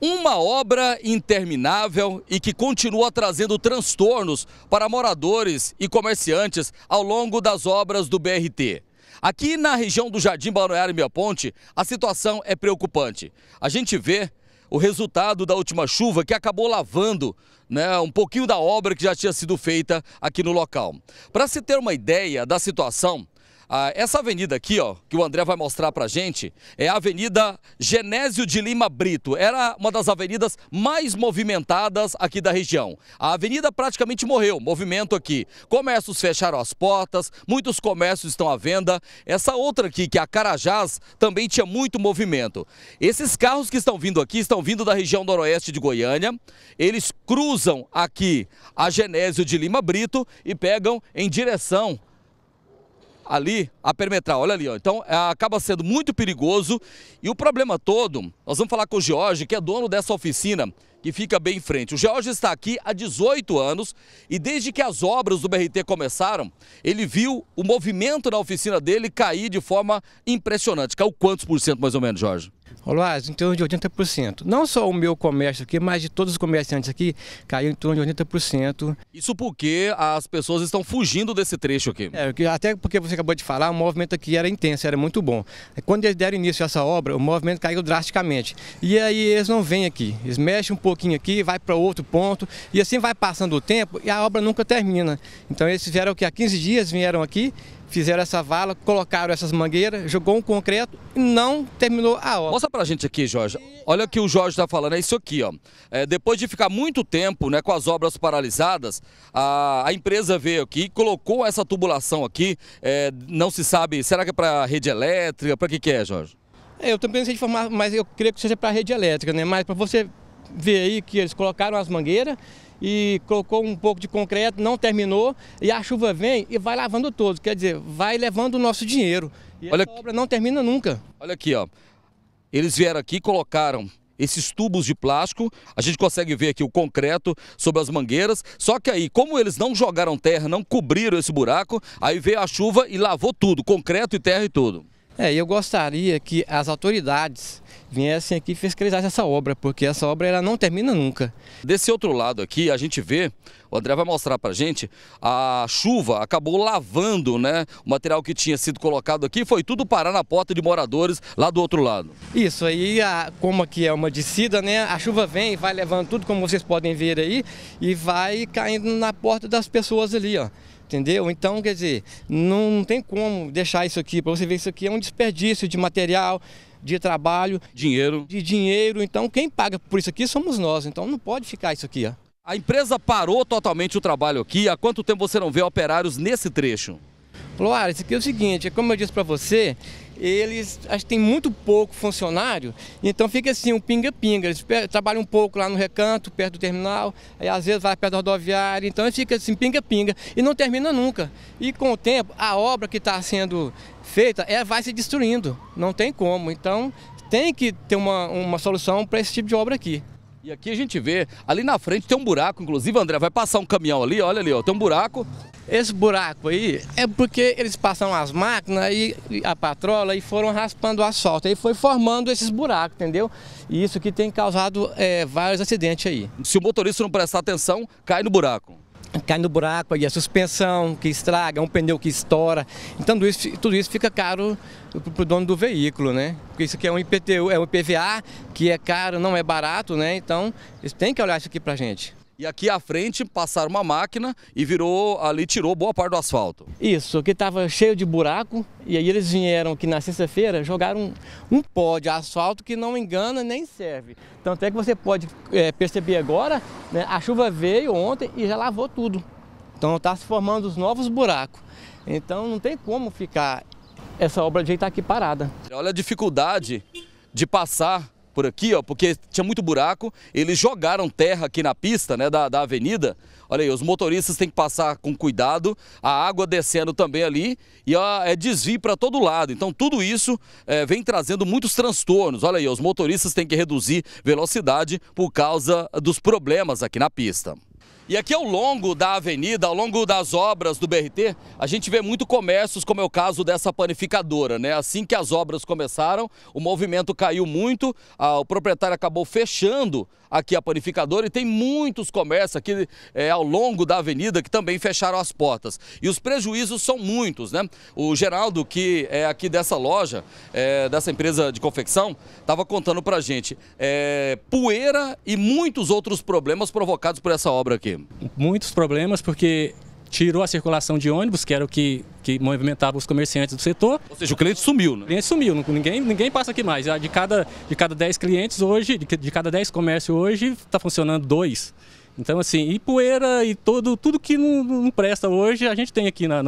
Uma obra interminável e que continua trazendo transtornos para moradores e comerciantes ao longo das obras do BRT. Aqui na região do Jardim Balneário e Meia Ponte, a situação é preocupante. A gente vê o resultado da última chuva que acabou lavando né, um pouquinho da obra que já tinha sido feita aqui no local. Para se ter uma ideia da situação, ah, essa avenida aqui, ó, que o André vai mostrar pra gente, é a Avenida Genésio de Lima Brito. Era uma das avenidas mais movimentadas aqui da região. A avenida praticamente morreu, movimento aqui. Comércios fecharam as portas, muitos comércios estão à venda. Essa outra aqui, que é a Carajás, também tinha muito movimento. Esses carros que estão vindo aqui, estão vindo da região noroeste de Goiânia. Eles cruzam aqui a Genésio de Lima Brito e pegam em direção ali a permetral, Olha ali, ó. Então é, acaba sendo muito perigoso. E o problema todo, nós vamos falar com o George, que é dono dessa oficina, que fica bem em frente. O George está aqui há 18 anos e desde que as obras do BRT começaram, ele viu o movimento na oficina dele cair de forma impressionante. Caiu quantos por cento mais ou menos, Jorge? Olá, ah, em torno de 80%. Não só o meu comércio aqui, mas de todos os comerciantes aqui, caiu em torno de 80%. Isso porque as pessoas estão fugindo desse trecho aqui. É, até porque você acabou de falar, o movimento aqui era intenso, era muito bom. Quando eles deram início a essa obra, o movimento caiu drasticamente. E aí eles não vêm aqui, eles mexem um pouquinho aqui, vai para outro ponto, e assim vai passando o tempo e a obra nunca termina. Então eles fizeram que há 15 dias vieram aqui, fizeram essa vala, colocaram essas mangueiras, jogou um concreto e não terminou a obra. Mostra pra gente aqui, Jorge. Olha o que o Jorge está falando, é isso aqui, ó. É, depois de ficar muito tempo né, com as obras paralisadas, a, a empresa veio aqui, colocou essa tubulação aqui, é, não se sabe, será que é para rede elétrica, para que que é, Jorge? É, eu também não sei informar, mas eu creio que seja para rede elétrica, né? Mas para você ver aí que eles colocaram as mangueiras e colocou um pouco de concreto, não terminou, e a chuva vem e vai lavando todo, quer dizer, vai levando o nosso dinheiro. E Olha essa aqui. obra não termina nunca. Olha aqui, ó. Eles vieram aqui, colocaram esses tubos de plástico, a gente consegue ver aqui o concreto sobre as mangueiras, só que aí, como eles não jogaram terra, não cobriram esse buraco, aí veio a chuva e lavou tudo, concreto e terra e tudo. É, eu gostaria que as autoridades viessem aqui fiscalizar essa obra, porque essa obra ela não termina nunca. Desse outro lado aqui, a gente vê, o André vai mostrar pra gente, a chuva acabou lavando, né, o material que tinha sido colocado aqui, foi tudo parar na porta de moradores lá do outro lado. Isso, aí a, como aqui é uma descida, né, a chuva vem e vai levando tudo, como vocês podem ver aí, e vai caindo na porta das pessoas ali, ó entendeu? Então, quer dizer, não tem como deixar isso aqui, para você ver isso aqui é um desperdício de material, de trabalho. Dinheiro. De dinheiro, então quem paga por isso aqui somos nós, então não pode ficar isso aqui. Ó. A empresa parou totalmente o trabalho aqui, há quanto tempo você não vê operários nesse trecho? Luara, isso aqui é o seguinte, é como eu disse para você, eles acho que tem muito pouco funcionário, então fica assim, um pinga-pinga. Eles trabalham um pouco lá no recanto, perto do terminal, aí às vezes vai perto da rodoviária, então fica assim, pinga-pinga, e não termina nunca. E com o tempo, a obra que está sendo feita é, vai se destruindo, não tem como. Então tem que ter uma, uma solução para esse tipo de obra aqui. E aqui a gente vê, ali na frente tem um buraco, inclusive, André, vai passar um caminhão ali, olha ali, ó, tem um buraco. Esse buraco aí é porque eles passaram as máquinas e a patrola e foram raspando o asfalto. Aí foi formando esses buracos, entendeu? E isso que tem causado é, vários acidentes aí. Se o motorista não prestar atenção, cai no buraco cai no buraco, aí a suspensão que estraga, um pneu que estoura. Então tudo isso, tudo isso fica caro para o dono do veículo, né? Porque isso aqui é um IPTU, é um IPVA, que é caro, não é barato, né? Então eles têm que olhar isso aqui para a gente. E aqui à frente passaram uma máquina e virou ali, tirou boa parte do asfalto. Isso, que estava cheio de buraco e aí eles vieram aqui na sexta-feira, jogaram um, um pó de asfalto que não engana nem serve. Tanto é que você pode é, perceber agora, né, a chuva veio ontem e já lavou tudo. Então está se formando os novos buracos. Então não tem como ficar essa obra de jeito aqui parada. Olha a dificuldade de passar por aqui, ó, porque tinha muito buraco. Eles jogaram terra aqui na pista, né, da, da avenida. Olha aí, os motoristas têm que passar com cuidado, a água descendo também ali e ó, é desvio para todo lado. Então tudo isso é, vem trazendo muitos transtornos. Olha aí, os motoristas têm que reduzir velocidade por causa dos problemas aqui na pista. E aqui ao longo da avenida, ao longo das obras do BRT, a gente vê muito comércios, como é o caso dessa panificadora, né? Assim que as obras começaram, o movimento caiu muito, a, o proprietário acabou fechando aqui a panificadora e tem muitos comércios aqui é, ao longo da avenida que também fecharam as portas. E os prejuízos são muitos, né? O Geraldo, que é aqui dessa loja, é, dessa empresa de confecção, estava contando a gente é, poeira e muitos outros problemas provocados por essa obra aqui. Muitos problemas, porque tirou a circulação de ônibus, que era o que, que movimentava os comerciantes do setor. Ou seja, o cliente sumiu, né? O cliente sumiu, ninguém, ninguém passa aqui mais. Ah, de cada, de cada 10 clientes hoje, de cada 10 comércios hoje, está funcionando dois. Então, assim, e poeira e todo, tudo que não, não presta hoje, a gente tem aqui na,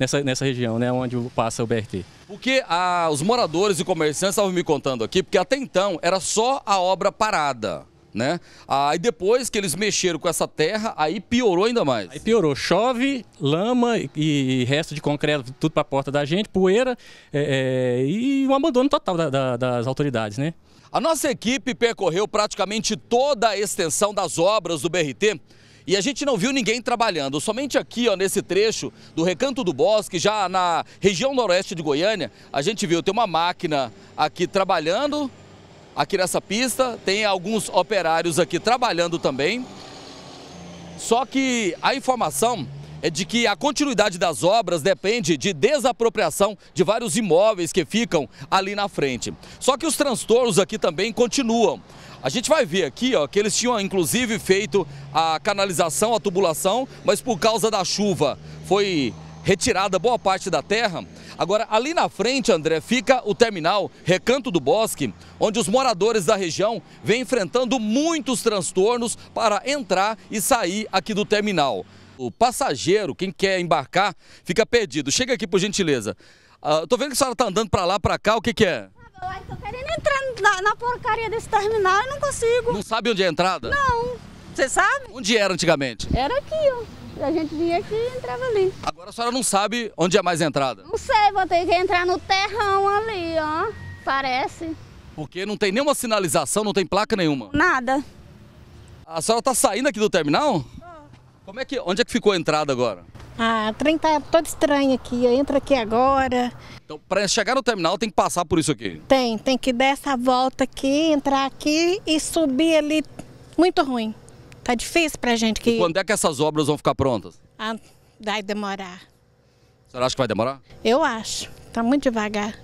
nessa, nessa região, né, onde passa o BRT. Porque a, ah, os moradores e comerciantes estavam me contando aqui, porque até então era só a obra parada né? Aí depois que eles mexeram com essa terra, aí piorou ainda mais. Aí piorou. Chove, lama e resto de concreto, tudo para a porta da gente, poeira é, é, e o um abandono total da, da, das autoridades, né? A nossa equipe percorreu praticamente toda a extensão das obras do BRT e a gente não viu ninguém trabalhando. Somente aqui, ó, nesse trecho do Recanto do Bosque, já na região noroeste de Goiânia, a gente viu, tem uma máquina aqui trabalhando aqui nessa pista, tem alguns operários aqui trabalhando também. Só que a informação é de que a continuidade das obras depende de desapropriação de vários imóveis que ficam ali na frente. Só que os transtornos aqui também continuam. A gente vai ver aqui ó, que eles tinham inclusive feito a canalização, a tubulação, mas por causa da chuva foi retirada boa parte da terra. Agora, ali na frente, André, fica o terminal Recanto do Bosque, onde os moradores da região vêm enfrentando muitos transtornos para entrar e sair aqui do terminal. O passageiro, quem quer embarcar, fica perdido. Chega aqui, por gentileza. Uh, tô vendo que a senhora está andando para lá, para cá, o que, que é? Estou querendo entrar na, na porcaria desse terminal e não consigo. Não sabe onde é a entrada? Não. Você sabe? Onde era antigamente? Era aqui, ó. A gente vinha aqui e entrava ali. Agora a senhora não sabe onde é mais entrada? Não sei, vou ter que entrar no terrão ali, ó. Parece. Porque não tem nenhuma sinalização, não tem placa nenhuma? Nada. A senhora tá saindo aqui do terminal? Como é que, onde é que ficou a entrada agora? Ah, o trem tá todo estranho aqui, eu entro aqui agora. Então, para chegar no terminal tem que passar por isso aqui? Tem, tem que dar essa volta aqui, entrar aqui e subir ali. Muito ruim. Tá difícil pra gente que... E quando é que essas obras vão ficar prontas? Ah, vai demorar. A senhora acha que vai demorar? Eu acho. Está muito devagar.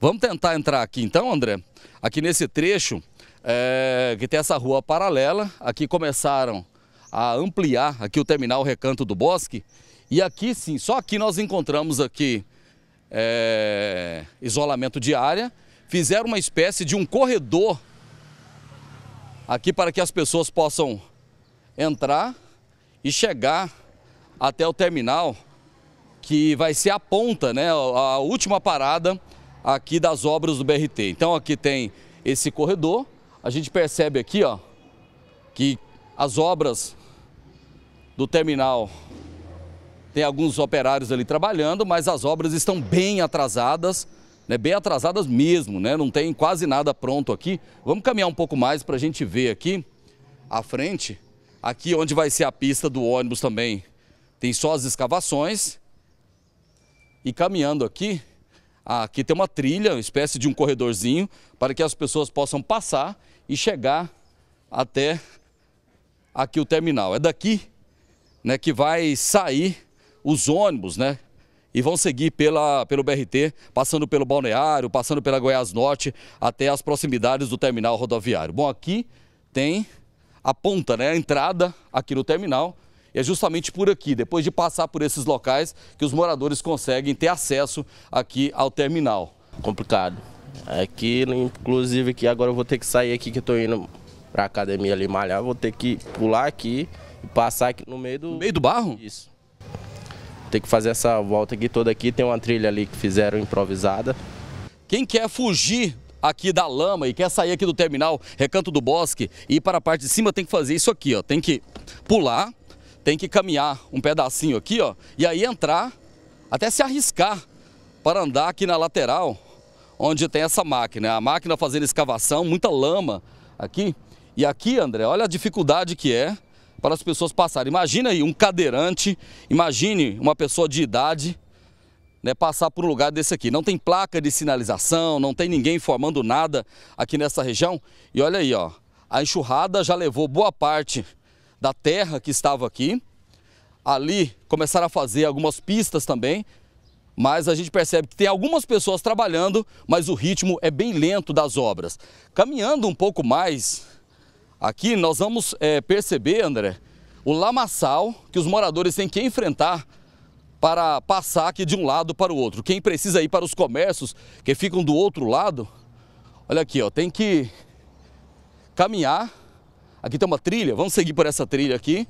Vamos tentar entrar aqui então, André? Aqui nesse trecho, é, que tem essa rua paralela, aqui começaram a ampliar aqui o terminal Recanto do Bosque. E aqui sim, só aqui nós encontramos aqui é, isolamento de área. Fizeram uma espécie de um corredor aqui para que as pessoas possam entrar e chegar até o terminal, que vai ser a ponta, né, a última parada aqui das obras do BRT. Então aqui tem esse corredor, a gente percebe aqui ó, que as obras do terminal tem alguns operários ali trabalhando, mas as obras estão bem atrasadas, né, bem atrasadas mesmo, né, não tem quase nada pronto aqui. Vamos caminhar um pouco mais para a gente ver aqui à frente, aqui onde vai ser a pista do ônibus também tem só as escavações. E caminhando aqui, aqui tem uma trilha, uma espécie de um corredorzinho, para que as pessoas possam passar e chegar até aqui o terminal. É daqui né, que vai sair os ônibus, né? E vão seguir pela, pelo BRT, passando pelo Balneário, passando pela Goiás Norte, até as proximidades do terminal rodoviário. Bom, aqui tem a ponta, né, a entrada aqui no terminal, e é justamente por aqui, depois de passar por esses locais, que os moradores conseguem ter acesso aqui ao terminal. Complicado. Aqui, é inclusive, aqui agora eu vou ter que sair aqui que eu tô indo pra academia ali malhar, vou ter que pular aqui e passar aqui no meio do. No meio do barro? Isso. Tem que fazer essa volta aqui toda aqui, tem uma trilha ali que fizeram improvisada. Quem quer fugir aqui da lama e quer sair aqui do terminal Recanto do Bosque e ir para a parte de cima tem que fazer isso aqui, ó. Tem que pular, tem que caminhar um pedacinho aqui, ó, e aí entrar, até se arriscar para andar aqui na lateral, onde tem essa máquina. É a máquina fazendo escavação, muita lama aqui. E aqui, André, olha a dificuldade que é para as pessoas passarem. Imagina aí um cadeirante, imagine uma pessoa de idade né, passar por um lugar desse aqui. Não tem placa de sinalização, não tem ninguém informando nada aqui nessa região. E olha aí, ó, a enxurrada já levou boa parte da terra que estava aqui. Ali começaram a fazer algumas pistas também, mas a gente percebe que tem algumas pessoas trabalhando, mas o ritmo é bem lento das obras. Caminhando um pouco mais, aqui nós vamos é, perceber, André, o lamaçal que os moradores têm que enfrentar para passar aqui de um lado para o outro. Quem precisa ir para os comércios que ficam do outro lado, olha aqui, ó, tem que caminhar Aqui tem uma trilha, vamos seguir por essa trilha aqui.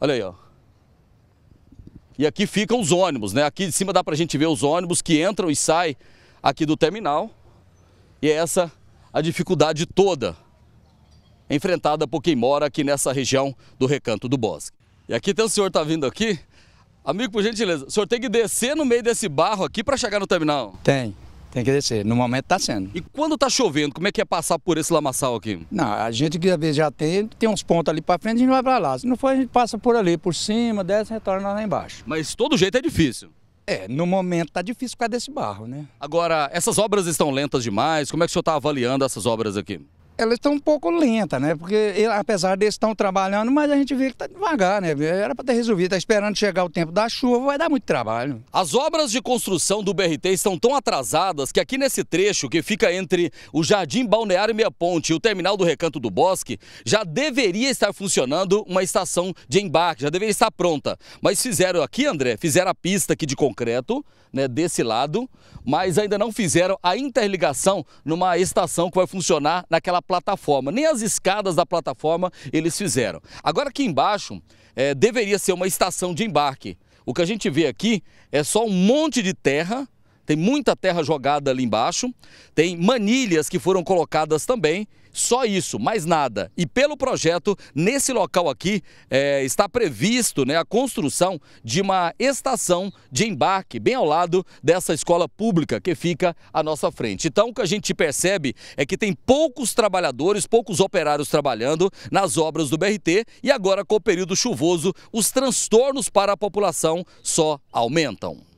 Olha aí, ó. E aqui ficam os ônibus, né? Aqui de cima dá pra gente ver os ônibus que entram e saem aqui do terminal. E é essa a dificuldade toda enfrentada por quem mora aqui nessa região do Recanto do Bosque. E aqui tem o senhor tá vindo aqui. Amigo, por gentileza, o senhor tem que descer no meio desse barro aqui para chegar no terminal? Tem. Tem que descer. No momento está sendo. E quando está chovendo, como é que é passar por esse lamaçal aqui? Não, a gente que às vezes já tem, tem uns pontos ali para frente, a gente vai para lá. Se não for, a gente passa por ali, por cima, desce e retorna lá embaixo. Mas todo jeito é difícil. É, no momento tá difícil por causa desse barro, né? Agora, essas obras estão lentas demais. Como é que o senhor está avaliando essas obras aqui? elas estão um pouco lentas, né? Porque apesar deles estão trabalhando, mas a gente vê que está devagar, né? Era para ter resolvido, está esperando chegar o tempo da chuva, vai dar muito trabalho. As obras de construção do BRT estão tão atrasadas que aqui nesse trecho que fica entre o Jardim Balneário e Meia Ponte e o Terminal do Recanto do Bosque, já deveria estar funcionando uma estação de embarque, já deveria estar pronta. Mas fizeram aqui, André, fizeram a pista aqui de concreto, né, desse lado, mas ainda não fizeram a interligação numa estação que vai funcionar naquela plataforma, nem as escadas da plataforma eles fizeram. Agora aqui embaixo é, deveria ser uma estação de embarque. O que a gente vê aqui é só um monte de terra tem muita terra jogada ali embaixo, tem manilhas que foram colocadas também, só isso, mais nada. E pelo projeto, nesse local aqui, é, está previsto né, a construção de uma estação de embarque bem ao lado dessa escola pública que fica à nossa frente. Então, o que a gente percebe é que tem poucos trabalhadores, poucos operários trabalhando nas obras do BRT e agora com o período chuvoso, os transtornos para a população só aumentam.